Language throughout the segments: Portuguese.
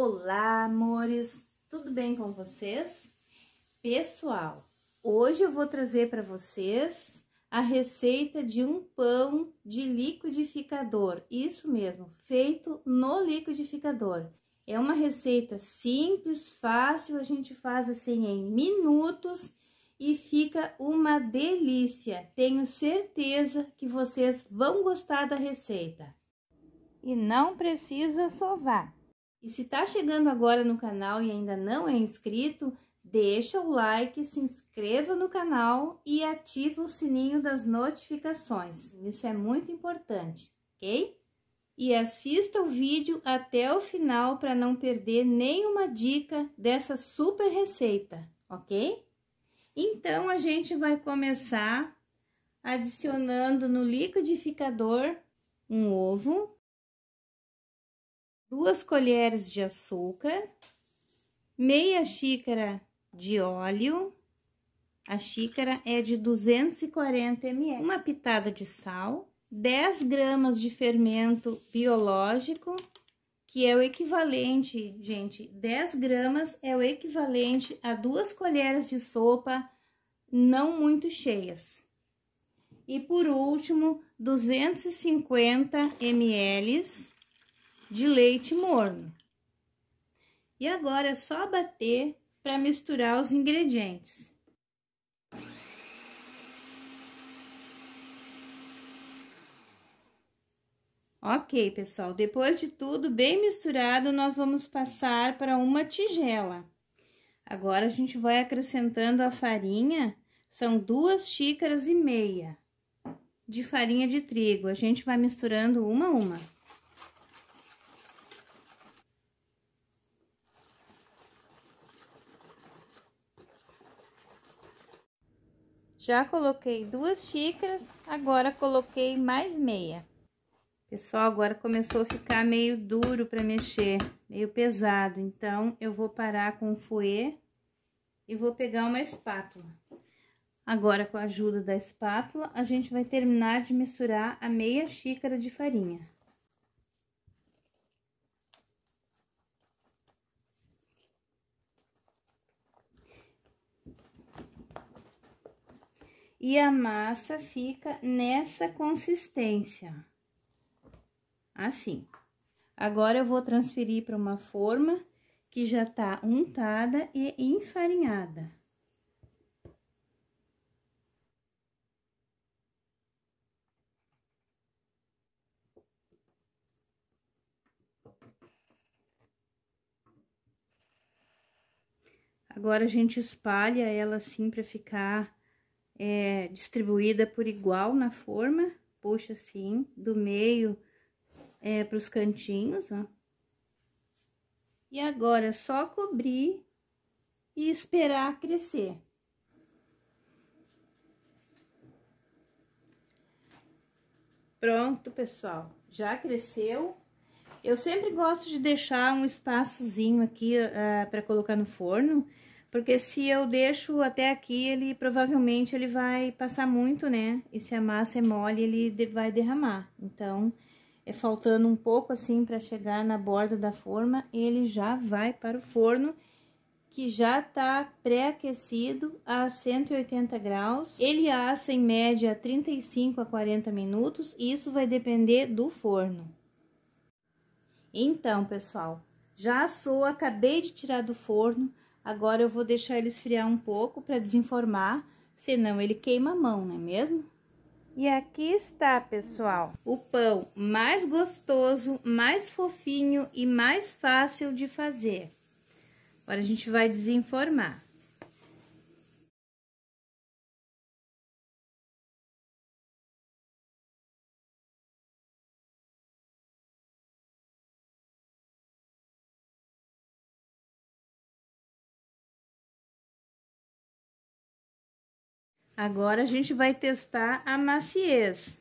Olá, amores! Tudo bem com vocês? Pessoal, hoje eu vou trazer para vocês a receita de um pão de liquidificador. Isso mesmo, feito no liquidificador. É uma receita simples, fácil, a gente faz assim em minutos e fica uma delícia. Tenho certeza que vocês vão gostar da receita. E não precisa sovar. E se está chegando agora no canal e ainda não é inscrito, deixa o like, se inscreva no canal e ativa o sininho das notificações. Isso é muito importante, ok? E assista o vídeo até o final para não perder nenhuma dica dessa super receita, ok? Então, a gente vai começar adicionando no liquidificador um ovo duas colheres de açúcar, meia xícara de óleo, a xícara é de 240 ml, uma pitada de sal, 10 gramas de fermento biológico, que é o equivalente, gente, 10 gramas é o equivalente a duas colheres de sopa não muito cheias. E por último, 250 ml de leite morno. E agora é só bater para misturar os ingredientes. Ok, pessoal, depois de tudo bem misturado, nós vamos passar para uma tigela. Agora, a gente vai acrescentando a farinha, são duas xícaras e meia de farinha de trigo. A gente vai misturando uma a uma. Já coloquei duas xícaras, agora coloquei mais meia. Pessoal, agora começou a ficar meio duro para mexer, meio pesado. Então, eu vou parar com o fouet e vou pegar uma espátula. Agora, com a ajuda da espátula, a gente vai terminar de misturar a meia xícara de farinha. e a massa fica nessa consistência, assim. Agora, eu vou transferir para uma forma que já está untada e enfarinhada. Agora, a gente espalha ela assim para ficar é, distribuída por igual na forma, puxa assim, do meio é, para os cantinhos, ó. E agora, é só cobrir e esperar crescer. Pronto, pessoal, já cresceu. Eu sempre gosto de deixar um espaçozinho aqui uh, ah, para colocar no forno, porque se eu deixo até aqui, ele provavelmente ele vai passar muito, né? E se a massa é mole, ele vai derramar. Então, é faltando um pouco assim para chegar na borda da forma, ele já vai para o forno que já tá pré-aquecido a 180 graus. Ele assa em média 35 a 40 minutos, e isso vai depender do forno. Então, pessoal, já assou, acabei de tirar do forno, Agora eu vou deixar ele esfriar um pouco para desenformar, senão ele queima a mão, não é mesmo? E aqui está, pessoal, o pão mais gostoso, mais fofinho e mais fácil de fazer. Agora a gente vai desenformar. Agora a gente vai testar a maciez.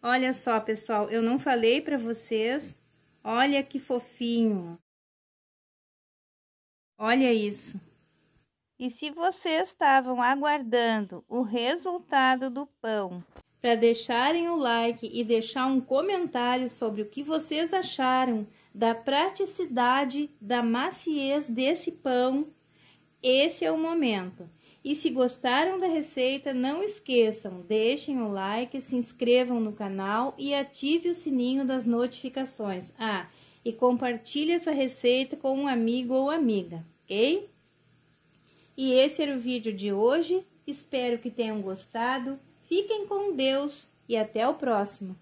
Olha só, pessoal, eu não falei para vocês. Olha que fofinho. Olha isso. E se vocês estavam aguardando o resultado do pão, para deixarem o like e deixar um comentário sobre o que vocês acharam da praticidade, da maciez desse pão, esse é o momento. E se gostaram da receita, não esqueçam, deixem o like, se inscrevam no canal e ative o sininho das notificações. Ah, e compartilhe essa receita com um amigo ou amiga, ok? E esse era o vídeo de hoje, espero que tenham gostado, fiquem com Deus e até o próximo!